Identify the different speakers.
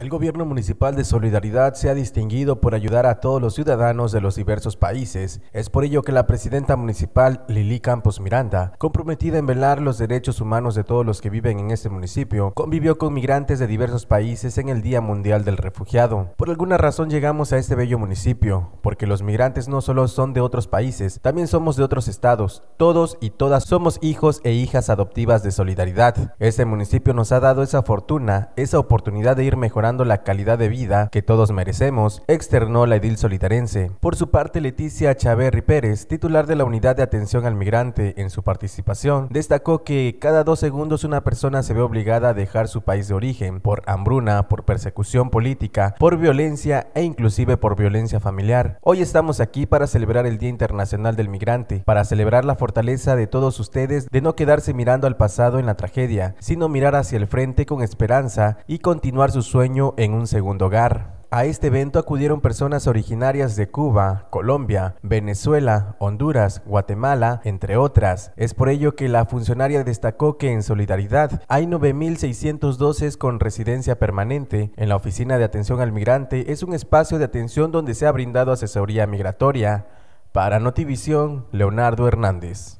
Speaker 1: El gobierno municipal de Solidaridad se ha distinguido por ayudar a todos los ciudadanos de los diversos países. Es por ello que la presidenta municipal Lili Campos Miranda, comprometida en velar los derechos humanos de todos los que viven en este municipio, convivió con migrantes de diversos países en el Día Mundial del Refugiado. Por alguna razón llegamos a este bello municipio, porque los migrantes no solo son de otros países, también somos de otros estados. Todos y todas somos hijos e hijas adoptivas de Solidaridad. Este municipio nos ha dado esa fortuna, esa oportunidad de ir mejorando la calidad de vida que todos merecemos, externó la edil solitarense. Por su parte, Leticia Chaverri Pérez, titular de la Unidad de Atención al Migrante, en su participación, destacó que cada dos segundos una persona se ve obligada a dejar su país de origen por hambruna, por persecución política, por violencia e inclusive por violencia familiar. Hoy estamos aquí para celebrar el Día Internacional del Migrante, para celebrar la fortaleza de todos ustedes de no quedarse mirando al pasado en la tragedia, sino mirar hacia el frente con esperanza y continuar su sueño en un segundo hogar. A este evento acudieron personas originarias de Cuba, Colombia, Venezuela, Honduras, Guatemala, entre otras. Es por ello que la funcionaria destacó que en solidaridad hay 9.612 con residencia permanente. En la Oficina de Atención al Migrante es un espacio de atención donde se ha brindado asesoría migratoria. Para Notivisión, Leonardo Hernández.